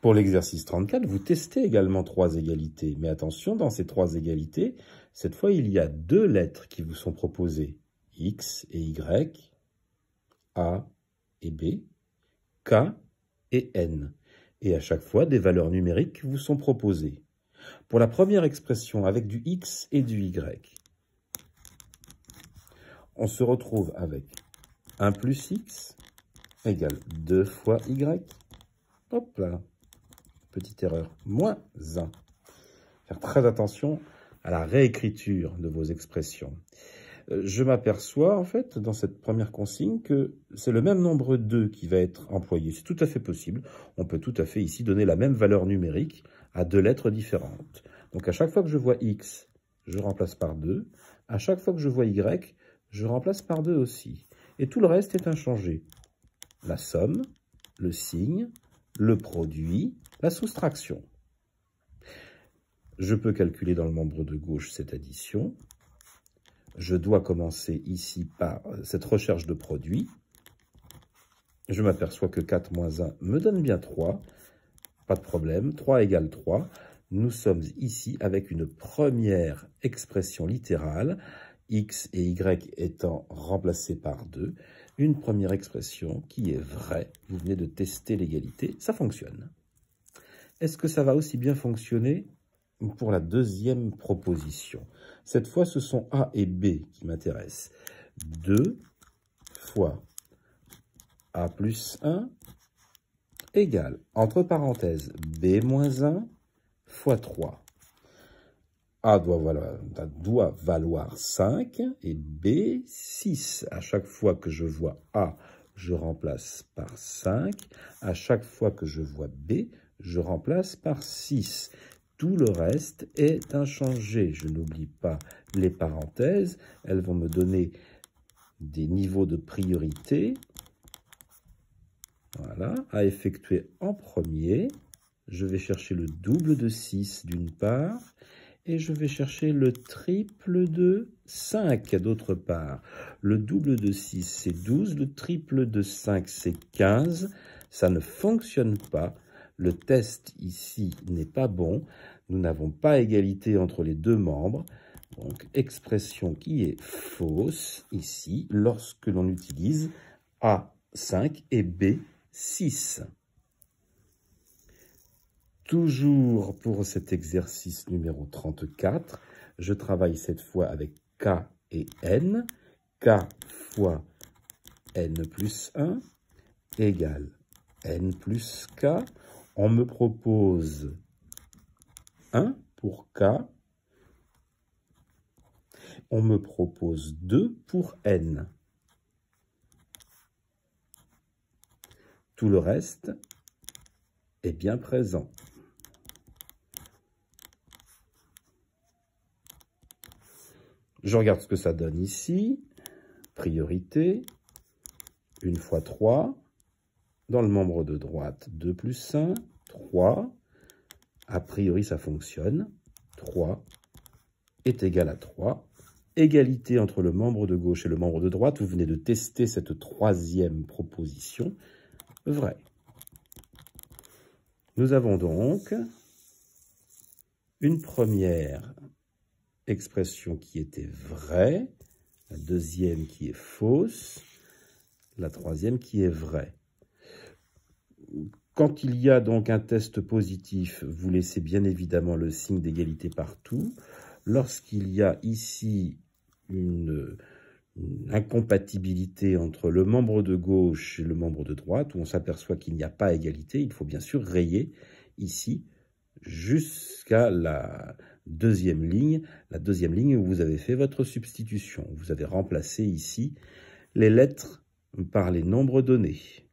Pour l'exercice 34, vous testez également trois égalités. Mais attention, dans ces trois égalités, cette fois, il y a deux lettres qui vous sont proposées. X et Y, A et B, K et N. Et à chaque fois, des valeurs numériques vous sont proposées. Pour la première expression, avec du X et du Y, on se retrouve avec 1 plus X égale 2 fois Y. Hop là Petite erreur. Moins 1. Faire très attention à la réécriture de vos expressions. Euh, je m'aperçois, en fait, dans cette première consigne, que c'est le même nombre 2 qui va être employé. C'est tout à fait possible. On peut tout à fait ici donner la même valeur numérique à deux lettres différentes. Donc à chaque fois que je vois x, je remplace par 2. À chaque fois que je vois y, je remplace par 2 aussi. Et tout le reste est inchangé. La somme, le signe, le produit, la soustraction. Je peux calculer dans le membre de gauche cette addition. Je dois commencer ici par cette recherche de produit. Je m'aperçois que 4 moins 1 me donne bien 3. Pas de problème, 3 égale 3. Nous sommes ici avec une première expression littérale x et y étant remplacés par 2, une première expression qui est vraie. Vous venez de tester l'égalité, ça fonctionne. Est-ce que ça va aussi bien fonctionner pour la deuxième proposition Cette fois, ce sont A et B qui m'intéressent. 2 fois A plus 1 égale, entre parenthèses, B moins 1 fois 3. A doit valoir, 5 et B 6. À chaque fois que je vois A, je remplace par 5. À chaque fois que je vois B, je remplace par 6. Tout le reste est inchangé. Je n'oublie pas les parenthèses. Elles vont me donner des niveaux de priorité voilà, à effectuer en premier. Je vais chercher le double de 6 d'une part et je vais chercher le triple de 5 d'autre part. Le double de 6 c'est 12, le triple de 5 c'est 15, ça ne fonctionne pas, le test ici n'est pas bon, nous n'avons pas égalité entre les deux membres, donc expression qui est fausse ici lorsque l'on utilise A5 et B6 toujours pour cet exercice numéro 34. Je travaille cette fois avec K et N. K fois N plus 1 égale N plus K. On me propose 1 pour K. On me propose 2 pour N. Tout le reste est bien présent. Je regarde ce que ça donne ici. Priorité. une fois 3. Dans le membre de droite, 2 plus 1, 3. A priori, ça fonctionne. 3 est égal à 3. Égalité entre le membre de gauche et le membre de droite. Vous venez de tester cette troisième proposition. Vrai. Nous avons donc une première expression qui était vraie, la deuxième qui est fausse, la troisième qui est vraie. Quand il y a donc un test positif, vous laissez bien évidemment le signe d'égalité partout. Lorsqu'il y a ici une, incompatibilité entre le membre de gauche et le membre de droite, où on s'aperçoit qu'il n'y a pas égalité, il faut bien sûr rayer ici jusqu'à la deuxième ligne, la deuxième ligne où vous avez fait votre substitution. Vous avez remplacé ici les lettres par les nombres donnés.